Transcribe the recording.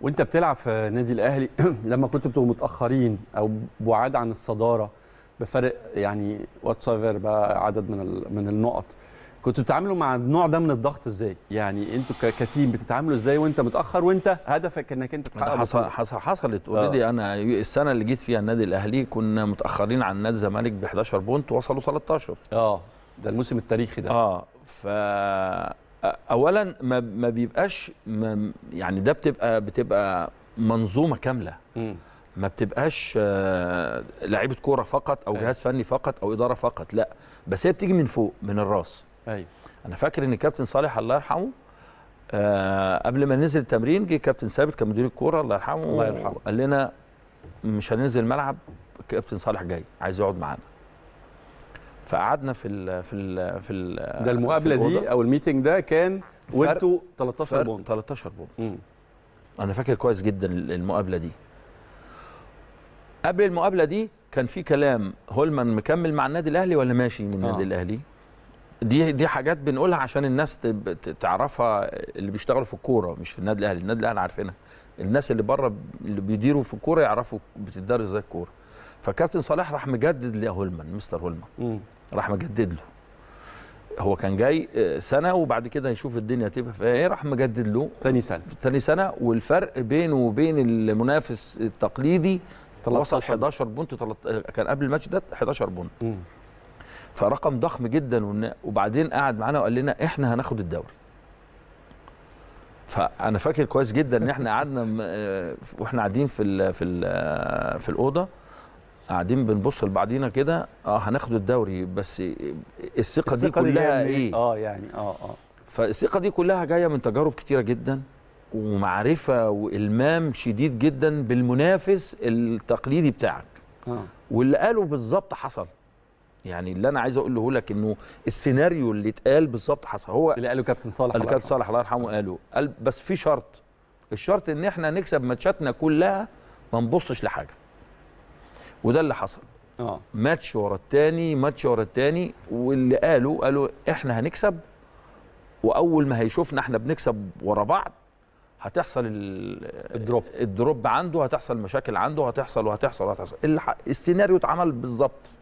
وانت بتلعب في النادي الاهلي لما كنت بتبقوا متاخرين او بعاد عن الصداره بفرق يعني واتس بقى عدد من من النقط كنتوا بتتعاملوا مع النوع ده من الضغط ازاي؟ يعني انتوا كتيم بتتعاملوا ازاي وانت متاخر وانت هدفك انك انت تحقق حصل حصل حصلت اوريدي آه. انا السنه اللي جيت فيها النادي الاهلي كنا متاخرين عن نادي الزمالك ب 11 بونت وصلوا 13 اه ده الموسم التاريخي ده اه ف اولا ما ما بيبقاش ما يعني ده بتبقى بتبقى منظومه كامله ما بتبقاش آه، لعيبه كوره فقط او أيوه. جهاز فني فقط او اداره فقط لا بس هي بتيجي من فوق من الراس ايوه انا فاكر ان كابتن صالح الله يرحمه آه، قبل ما ننزل التمرين جه كابتن ثابت كان مدير الكوره الله يرحمه الله يرحمه قال لنا مش هننزل الملعب كابتن صالح جاي عايز يقعد معانا فقعدنا في ال في ال في ال ده المقابله دي او الميتنج ده كان وانتوا 13 بوند 13 بوند انا فاكر كويس جدا المقابله دي قبل المقابله دي كان في كلام هولمان مكمل مع النادي الاهلي ولا ماشي من النادي آه. الاهلي دي دي حاجات بنقولها عشان الناس تعرفها اللي بيشتغلوا في الكوره مش في النادي الاهلي النادي الاهلي عارفينها الناس اللي بره اللي بيديروا في الكوره يعرفوا بتدار ازاي الكوره فكابتن صلاح راح مجدد لهولمان مستر هولمان راح مجدد له هو كان جاي آه، سنه وبعد كده يشوف الدنيا تبقى فيها ايه راح مجدد له ثاني سنه ثاني سنه والفرق بينه وبين المنافس التقليدي وصل 11 بونت آه، كان قبل الماتش ده 11 بونت فرقم ضخم جدا وبعدين قعد معانا وقال لنا احنا هناخد الدوري فانا فاكر كويس جدا ان احنا قعدنا آه، واحنا قاعدين في الـ في الـ في الاوضه قاعدين بنبص لبعضينا كده اه هناخد الدوري بس الثقه دي كلها يعني ايه اه يعني اه اه فالثقه دي كلها جايه من تجارب كتيره جدا ومعرفه والمام شديد جدا بالمنافس التقليدي بتاعك آه. واللي قاله بالظبط حصل يعني اللي انا عايز اقوله لك انه السيناريو اللي اتقال بالظبط حصل هو اللي قاله كابتن صالح اللي كابتن صالح الله يرحمه قاله قال بس في شرط الشرط ان احنا نكسب ماتشاتنا كلها ما نبصش لحاجه وده اللي حصل اه ماتش ورا الثاني ماتش ورا الثاني واللي قالوا قالوا احنا هنكسب واول ما هيشوفنا احنا بنكسب ورا بعض هتحصل الدروب الدروب عنده هتحصل مشاكل عنده هتحصل وهتحصل وهتحصل السيناريو اتعمل بالظبط